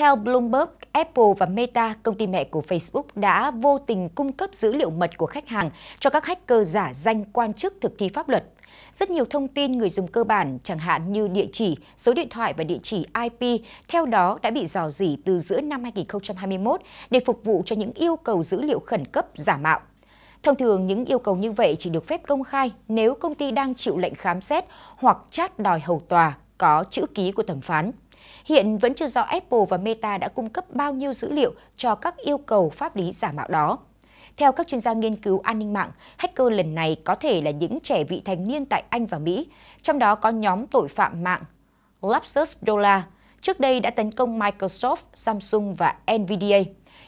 Theo Bloomberg, Apple và Meta, công ty mẹ của Facebook, đã vô tình cung cấp dữ liệu mật của khách hàng cho các hacker giả danh quan chức thực thi pháp luật. Rất nhiều thông tin người dùng cơ bản, chẳng hạn như địa chỉ, số điện thoại và địa chỉ IP, theo đó đã bị dò dỉ từ giữa năm 2021 để phục vụ cho những yêu cầu dữ liệu khẩn cấp giả mạo. Thông thường, những yêu cầu như vậy chỉ được phép công khai nếu công ty đang chịu lệnh khám xét hoặc chát đòi hầu tòa có chữ ký của thẩm phán. Hiện vẫn chưa rõ Apple và Meta đã cung cấp bao nhiêu dữ liệu cho các yêu cầu pháp lý giả mạo đó. Theo các chuyên gia nghiên cứu an ninh mạng, hacker lần này có thể là những trẻ vị thành niên tại Anh và Mỹ, trong đó có nhóm tội phạm mạng Lapsus Dollar, trước đây đã tấn công Microsoft, Samsung và Nvidia.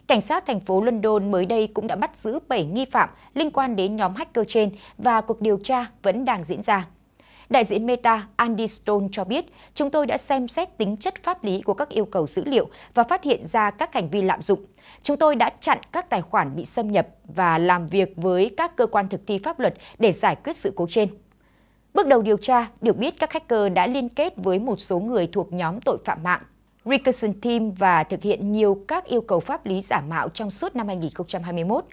Cảnh sát thành phố London mới đây cũng đã bắt giữ 7 nghi phạm liên quan đến nhóm hacker trên và cuộc điều tra vẫn đang diễn ra. Đại diện Meta Andy Stone cho biết, chúng tôi đã xem xét tính chất pháp lý của các yêu cầu dữ liệu và phát hiện ra các hành vi lạm dụng. Chúng tôi đã chặn các tài khoản bị xâm nhập và làm việc với các cơ quan thực thi pháp luật để giải quyết sự cố trên. Bước đầu điều tra, được biết các hacker đã liên kết với một số người thuộc nhóm tội phạm mạng. Rickerson Team và thực hiện nhiều các yêu cầu pháp lý giả mạo trong suốt năm 2021.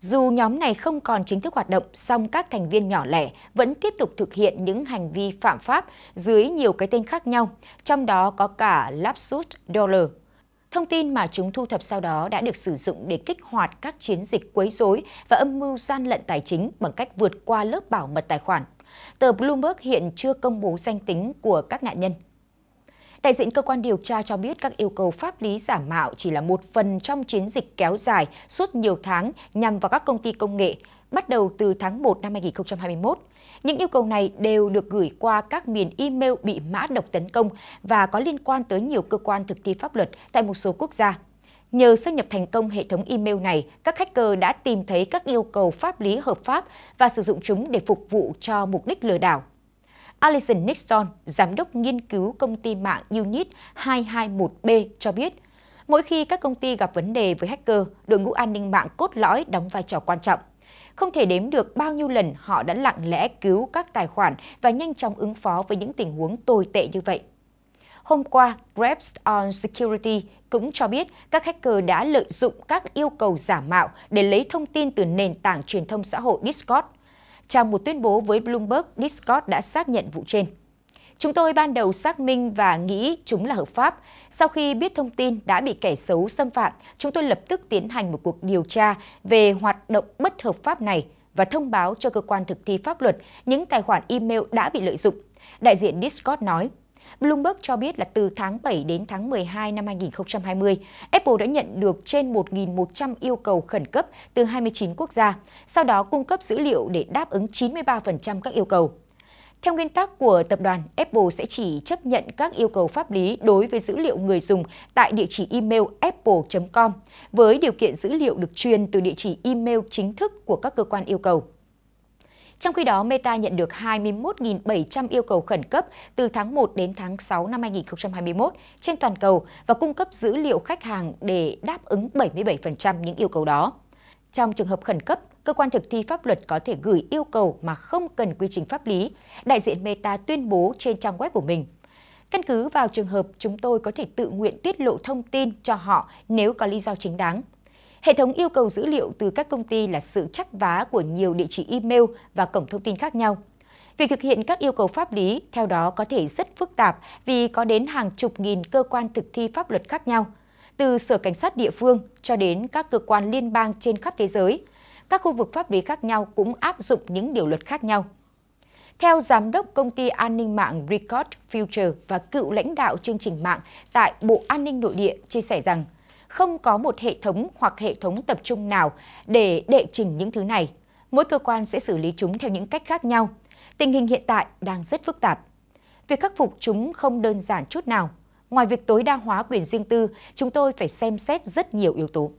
Dù nhóm này không còn chính thức hoạt động, song các thành viên nhỏ lẻ vẫn tiếp tục thực hiện những hành vi phạm pháp dưới nhiều cái tên khác nhau, trong đó có cả Lapsus Dollar. Thông tin mà chúng thu thập sau đó đã được sử dụng để kích hoạt các chiến dịch quấy rối và âm mưu gian lận tài chính bằng cách vượt qua lớp bảo mật tài khoản. Tờ Bloomberg hiện chưa công bố danh tính của các nạn nhân. Đại diện cơ quan điều tra cho biết các yêu cầu pháp lý giả mạo chỉ là một phần trong chiến dịch kéo dài suốt nhiều tháng nhằm vào các công ty công nghệ, bắt đầu từ tháng 1 năm 2021. Những yêu cầu này đều được gửi qua các miền email bị mã độc tấn công và có liên quan tới nhiều cơ quan thực thi pháp luật tại một số quốc gia. Nhờ xâm nhập thành công hệ thống email này, các hacker đã tìm thấy các yêu cầu pháp lý hợp pháp và sử dụng chúng để phục vụ cho mục đích lừa đảo. Alison Nixon, giám đốc nghiên cứu công ty mạng Unit 221B cho biết, mỗi khi các công ty gặp vấn đề với hacker, đội ngũ an ninh mạng cốt lõi đóng vai trò quan trọng. Không thể đếm được bao nhiêu lần họ đã lặng lẽ cứu các tài khoản và nhanh chóng ứng phó với những tình huống tồi tệ như vậy. Hôm qua, Grabs on Security cũng cho biết các hacker đã lợi dụng các yêu cầu giả mạo để lấy thông tin từ nền tảng truyền thông xã hội Discord trong một tuyên bố với Bloomberg, Discord đã xác nhận vụ trên. Chúng tôi ban đầu xác minh và nghĩ chúng là hợp pháp. Sau khi biết thông tin đã bị kẻ xấu xâm phạm, chúng tôi lập tức tiến hành một cuộc điều tra về hoạt động bất hợp pháp này và thông báo cho cơ quan thực thi pháp luật những tài khoản email đã bị lợi dụng. Đại diện Discord nói, Bloomberg cho biết là từ tháng 7 đến tháng 12 năm 2020, Apple đã nhận được trên 1.100 yêu cầu khẩn cấp từ 29 quốc gia, sau đó cung cấp dữ liệu để đáp ứng 93% các yêu cầu. Theo nguyên tắc của tập đoàn, Apple sẽ chỉ chấp nhận các yêu cầu pháp lý đối với dữ liệu người dùng tại địa chỉ email apple.com, với điều kiện dữ liệu được truyền từ địa chỉ email chính thức của các cơ quan yêu cầu. Trong khi đó, Meta nhận được 21.700 yêu cầu khẩn cấp từ tháng 1 đến tháng 6 năm 2021 trên toàn cầu và cung cấp dữ liệu khách hàng để đáp ứng 77% những yêu cầu đó. Trong trường hợp khẩn cấp, cơ quan thực thi pháp luật có thể gửi yêu cầu mà không cần quy trình pháp lý, đại diện Meta tuyên bố trên trang web của mình. Căn cứ vào trường hợp, chúng tôi có thể tự nguyện tiết lộ thông tin cho họ nếu có lý do chính đáng. Hệ thống yêu cầu dữ liệu từ các công ty là sự chắc vá của nhiều địa chỉ email và cổng thông tin khác nhau. Việc thực hiện các yêu cầu pháp lý theo đó có thể rất phức tạp vì có đến hàng chục nghìn cơ quan thực thi pháp luật khác nhau, từ sở cảnh sát địa phương cho đến các cơ quan liên bang trên khắp thế giới. Các khu vực pháp lý khác nhau cũng áp dụng những điều luật khác nhau. Theo Giám đốc Công ty An ninh mạng Record Future và cựu lãnh đạo chương trình mạng tại Bộ An ninh Nội địa chia sẻ rằng, không có một hệ thống hoặc hệ thống tập trung nào để đệ trình những thứ này. Mỗi cơ quan sẽ xử lý chúng theo những cách khác nhau. Tình hình hiện tại đang rất phức tạp. Việc khắc phục chúng không đơn giản chút nào. Ngoài việc tối đa hóa quyền riêng tư, chúng tôi phải xem xét rất nhiều yếu tố.